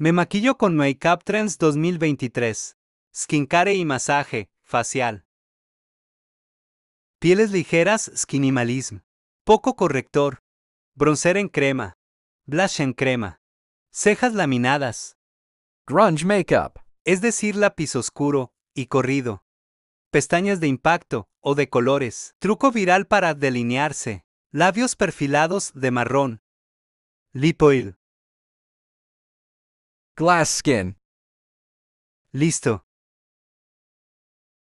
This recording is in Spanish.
Me maquillo con Makeup Trends 2023. Skincare y masaje, facial. Pieles ligeras, Skinimalism. Poco corrector. Bronzer en crema. Blush en crema. Cejas laminadas. Grunge Makeup. Es decir, lápiz oscuro y corrido. Pestañas de impacto o de colores. Truco viral para delinearse. Labios perfilados de marrón. Lipoil. Glass skin. Listo.